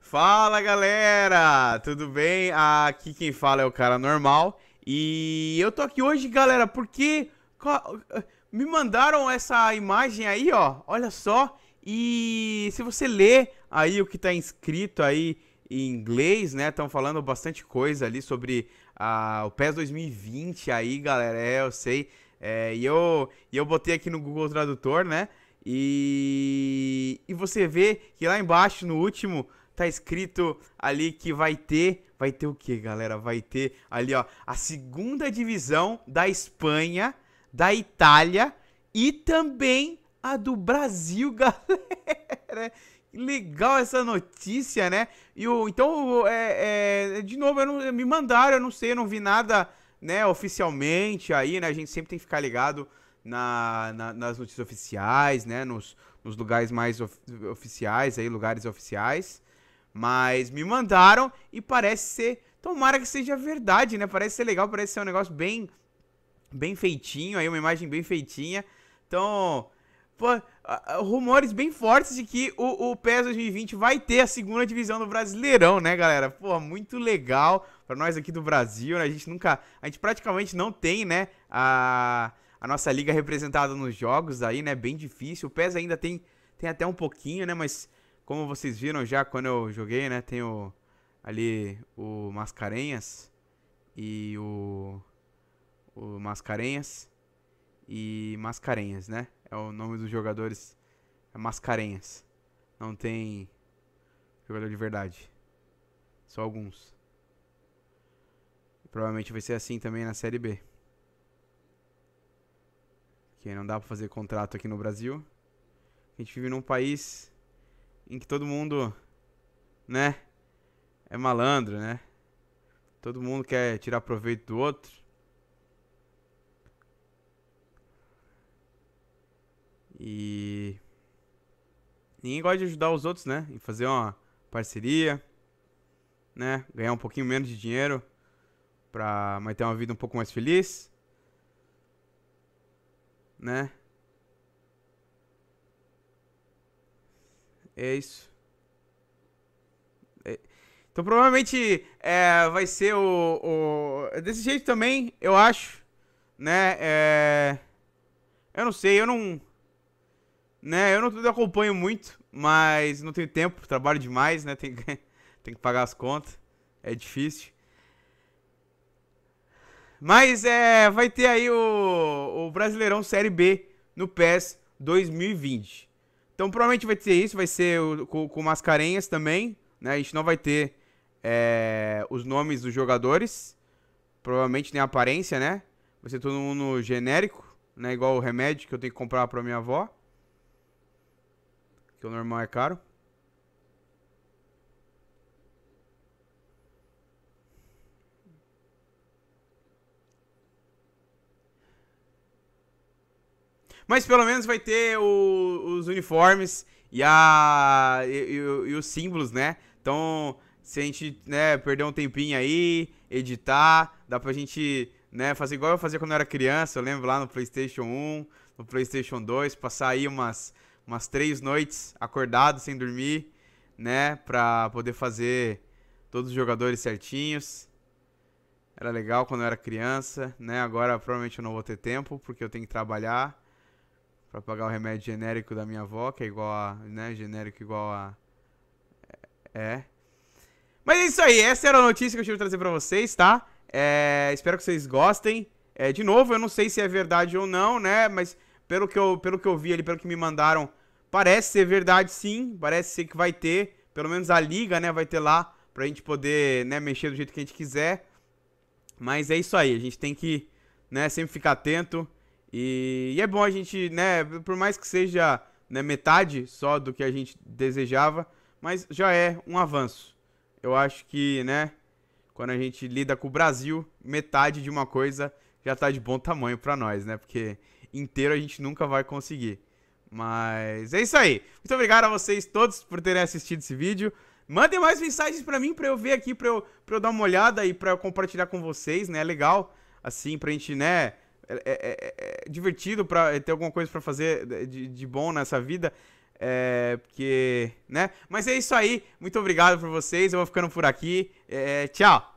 Fala galera, tudo bem? Aqui quem fala é o cara normal e eu tô aqui hoje, galera, porque eh, me mandaram essa imagem aí, ó. Olha só. E se você ler aí o que tá inscrito aí em inglês, né? Estão falando bastante coisa ali sobre ah, o PES 2020 aí, galera. É, eu sei. É, e eu, e eu botei aqui no Google Tradutor, né? E você vê que lá embaixo, no último, tá escrito ali que vai ter. Vai ter o que, galera? Vai ter ali, ó, a segunda divisão da Espanha, da Itália e também a do Brasil, galera. Legal essa notícia, né? E o, então, é, é de novo, eu não, me mandaram, eu não sei, eu não vi nada né, oficialmente aí, né? A gente sempre tem que ficar ligado na, na, nas notícias oficiais, né? Nos, nos lugares mais of, oficiais, aí, lugares oficiais. Mas me mandaram e parece ser. Tomara que seja verdade, né? Parece ser legal, parece ser um negócio bem, bem feitinho, aí uma imagem bem feitinha. Então, pô, rumores bem fortes de que o, o PES 2020 vai ter a segunda divisão do Brasileirão, né, galera? Pô, muito legal para nós aqui do Brasil, né? A gente nunca, a gente praticamente não tem, né, a a nossa liga é representada nos jogos aí, né? Bem difícil. O PES ainda tem, tem até um pouquinho, né? Mas como vocês viram já quando eu joguei, né? Tem o, ali o Mascarenhas e o, o Mascarenhas e Mascarenhas, né? É o nome dos jogadores, é Mascarenhas. Não tem jogador de verdade, só alguns. Provavelmente vai ser assim também na Série B que não dá para fazer contrato aqui no Brasil. A gente vive num país em que todo mundo, né, é malandro, né? Todo mundo quer tirar proveito do outro. E ninguém gosta de ajudar os outros, né? Em fazer uma parceria, né? Ganhar um pouquinho menos de dinheiro para manter uma vida um pouco mais feliz né? É isso. É. Então provavelmente é, vai ser o, o, Desse jeito também, eu acho. Né? É... Eu não sei, eu não. Né, eu não acompanho muito, mas não tenho tempo, trabalho demais, né? Tem que, tem que pagar as contas. É difícil. Mas é, vai ter aí o, o Brasileirão Série B no PES 2020. Então provavelmente vai ter isso, vai ser o, com, com Mascarenhas também, né? A gente não vai ter é, os nomes dos jogadores, provavelmente nem a aparência, né? Vai ser todo mundo genérico, né? Igual o remédio que eu tenho que comprar pra minha avó, que o normal é caro. Mas pelo menos vai ter o, os uniformes e, a, e, e, e os símbolos, né? Então, se a gente né, perder um tempinho aí, editar, dá pra gente né, fazer igual eu fazia quando eu era criança, eu lembro lá no PlayStation 1, no PlayStation 2, passar aí umas, umas três noites acordado, sem dormir, né, pra poder fazer todos os jogadores certinhos. Era legal quando eu era criança, né, agora provavelmente eu não vou ter tempo, porque eu tenho que trabalhar para pagar o remédio genérico da minha avó, que é igual a, né, genérico igual a é. Mas é isso aí, essa era a notícia que eu tive que trazer para vocês, tá? É, espero que vocês gostem. É, de novo, eu não sei se é verdade ou não, né? Mas pelo que eu, pelo que eu vi ali, pelo que me mandaram, parece ser verdade sim, parece ser que vai ter, pelo menos a liga, né, vai ter lá pra gente poder, né, mexer do jeito que a gente quiser. Mas é isso aí, a gente tem que, né, sempre ficar atento. E, e é bom a gente, né, por mais que seja né, metade só do que a gente desejava, mas já é um avanço. Eu acho que, né, quando a gente lida com o Brasil, metade de uma coisa já tá de bom tamanho para nós, né? Porque inteiro a gente nunca vai conseguir. Mas é isso aí. Muito obrigado a vocês todos por terem assistido esse vídeo. Mandem mais mensagens para mim para eu ver aqui, para eu, pra eu dar uma olhada e para eu compartilhar com vocês, né? É legal assim pra gente, né, é, é, é, é divertido para é, ter alguma coisa para fazer de, de, bom nessa vida. É, porque, né? Mas é isso aí. Muito obrigado por vocês. Eu vou ficando por aqui. tchau.